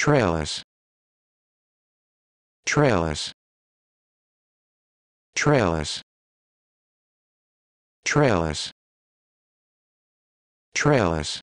trailers trailers trailers trailers trailers